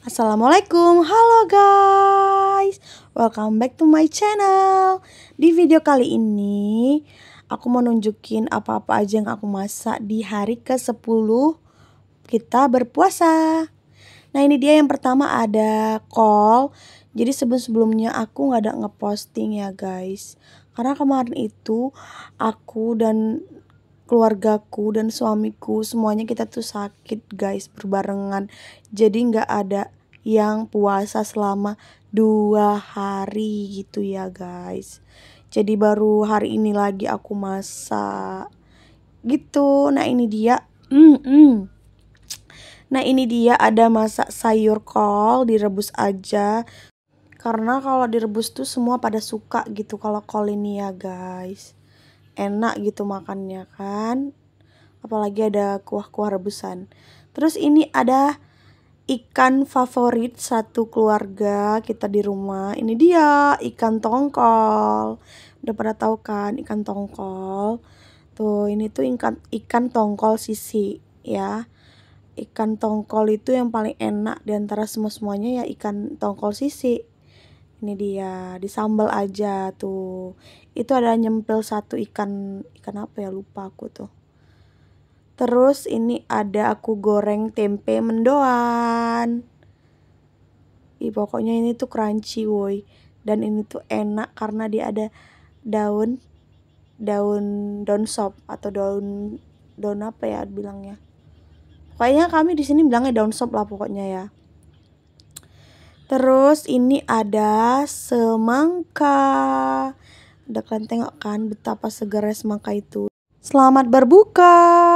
Assalamualaikum, halo guys Welcome back to my channel Di video kali ini Aku mau nunjukin apa-apa aja yang aku masak di hari ke-10 Kita berpuasa Nah ini dia yang pertama ada kol Jadi sebelum-sebelumnya aku gak ada ngeposting ya guys Karena kemarin itu aku dan keluargaku dan suamiku semuanya kita tuh sakit guys berbarengan jadi nggak ada yang puasa selama dua hari gitu ya guys jadi baru hari ini lagi aku masak gitu nah ini dia mm -mm. nah ini dia ada masak sayur kol direbus aja karena kalau direbus tuh semua pada suka gitu kalau kol ini ya guys enak gitu makannya kan. Apalagi ada kuah-kuah rebusan. Terus ini ada ikan favorit satu keluarga kita di rumah. Ini dia ikan tongkol. Udah pada tahu kan ikan tongkol. Tuh, ini tuh ikan ikan tongkol sisi ya. Ikan tongkol itu yang paling enak diantara semua-semuanya ya ikan tongkol sisi ini dia disambal aja tuh itu ada nyempil satu ikan ikan apa ya lupa aku tuh terus ini ada aku goreng tempe mendoan Ih, pokoknya ini tuh crunchy woi dan ini tuh enak karena dia ada daun daun daun sop atau daun daun apa ya bilangnya Kayaknya kami di sini bilangnya daun sop lah pokoknya ya Terus ini ada semangka. Udah kalian tengok kan betapa segar semangka itu. Selamat berbuka.